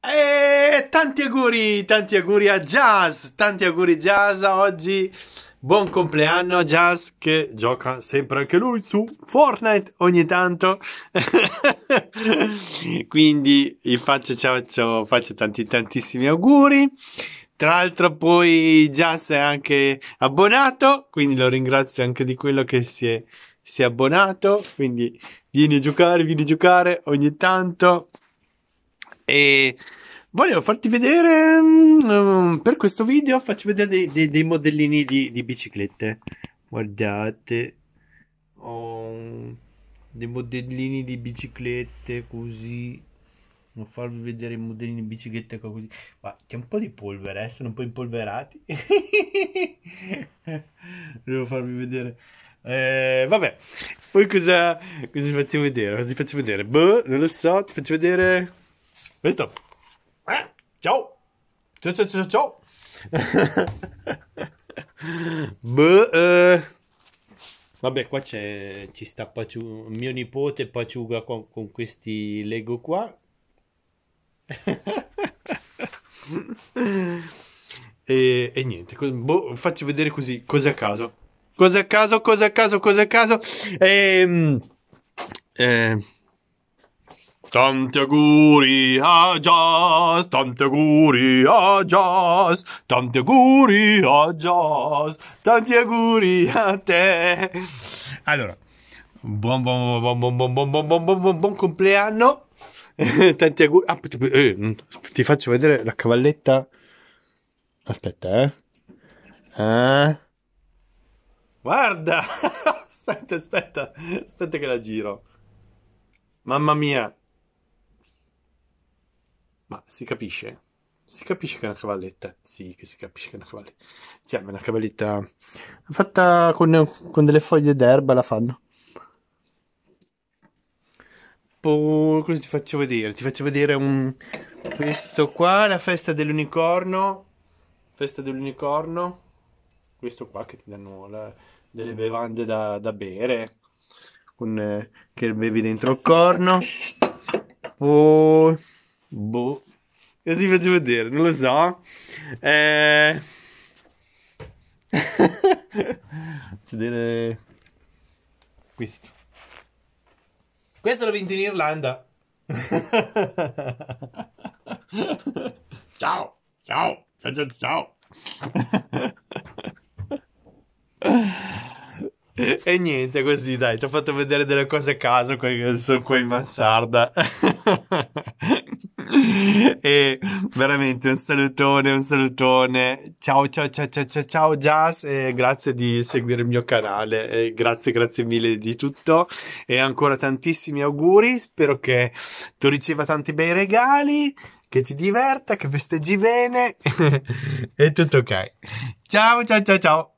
E eh, tanti auguri, tanti auguri a Jazz, tanti auguri Jazz oggi. Buon compleanno a Jazz che gioca sempre anche lui su Fortnite ogni tanto. Quindi gli faccio, ciao, ciao, faccio tanti tantissimi auguri. Tra l'altro poi Jazz è anche abbonato, quindi lo ringrazio anche di quello che si è, si è abbonato. Quindi vieni a giocare, vieni a giocare ogni tanto. E voglio farti vedere um, per questo video faccio vedere dei, dei, dei modellini di, di, biciclette guardate oh, dei modellini di biciclette così non farvi vedere i modellini di biciclette così ma c'è un po' di polvere eh? sono un po' impolverati volevo farvi vedere eh, vabbè poi cosa, cosa vi faccio vedere vi faccio vedere boh non lo so ti faccio vedere Visto? Eh, ciao. Ciao, ciao, ciao, ciao. Beh, eh. Vabbè, qua c'è, ci sta Paciu, mio nipote Paciuga con, con questi Lego qua. e, e, niente, boh, faccio vedere così, cose a caso. Cose a caso, cose a caso, cose a caso. Ehm... eh, Tanti auguri a Jazz, tanti auguri a Jazz, tanti auguri a Jazz, tanti auguri a te. Allora, buon buon buon buon buon buon buon buon buon buon, buon compleanno. tanti auguri. Ah, ti, eh, ti faccio vedere la cavalletta. Aspetta, eh. Eh. Guarda! aspetta, aspetta. Aspetta che la giro. Mamma mia. Ma si capisce? Si capisce che è una cavalletta? Sì, che si capisce che è una cavalletta. Sì, è una cavalletta fatta con, con delle foglie d'erba, la fanno. Poi, boh, cosa ti faccio vedere? Ti faccio vedere un... Questo qua, la festa dell'unicorno. Festa dell'unicorno. Questo qua che ti danno la, delle bevande da, da bere. Con, eh, che bevi dentro il corno. Poi... Boh. boh. Cosa ti faccio vedere? Non lo so. Eh... faccio vedere questo. Questo l'ho vinto in Irlanda. ciao, ciao, ciao, ciao. ciao. E niente, così dai, ti ho fatto vedere delle cose a caso, sono qua in mansarda. e veramente un salutone, un salutone. Ciao, ciao, ciao, ciao, ciao, ciao Jazz e grazie di seguire il mio canale. E grazie, grazie mille di tutto e ancora tantissimi auguri. Spero che tu riceva tanti bei regali, che ti diverta, che festeggi bene e tutto ok. Ciao, ciao, ciao, ciao.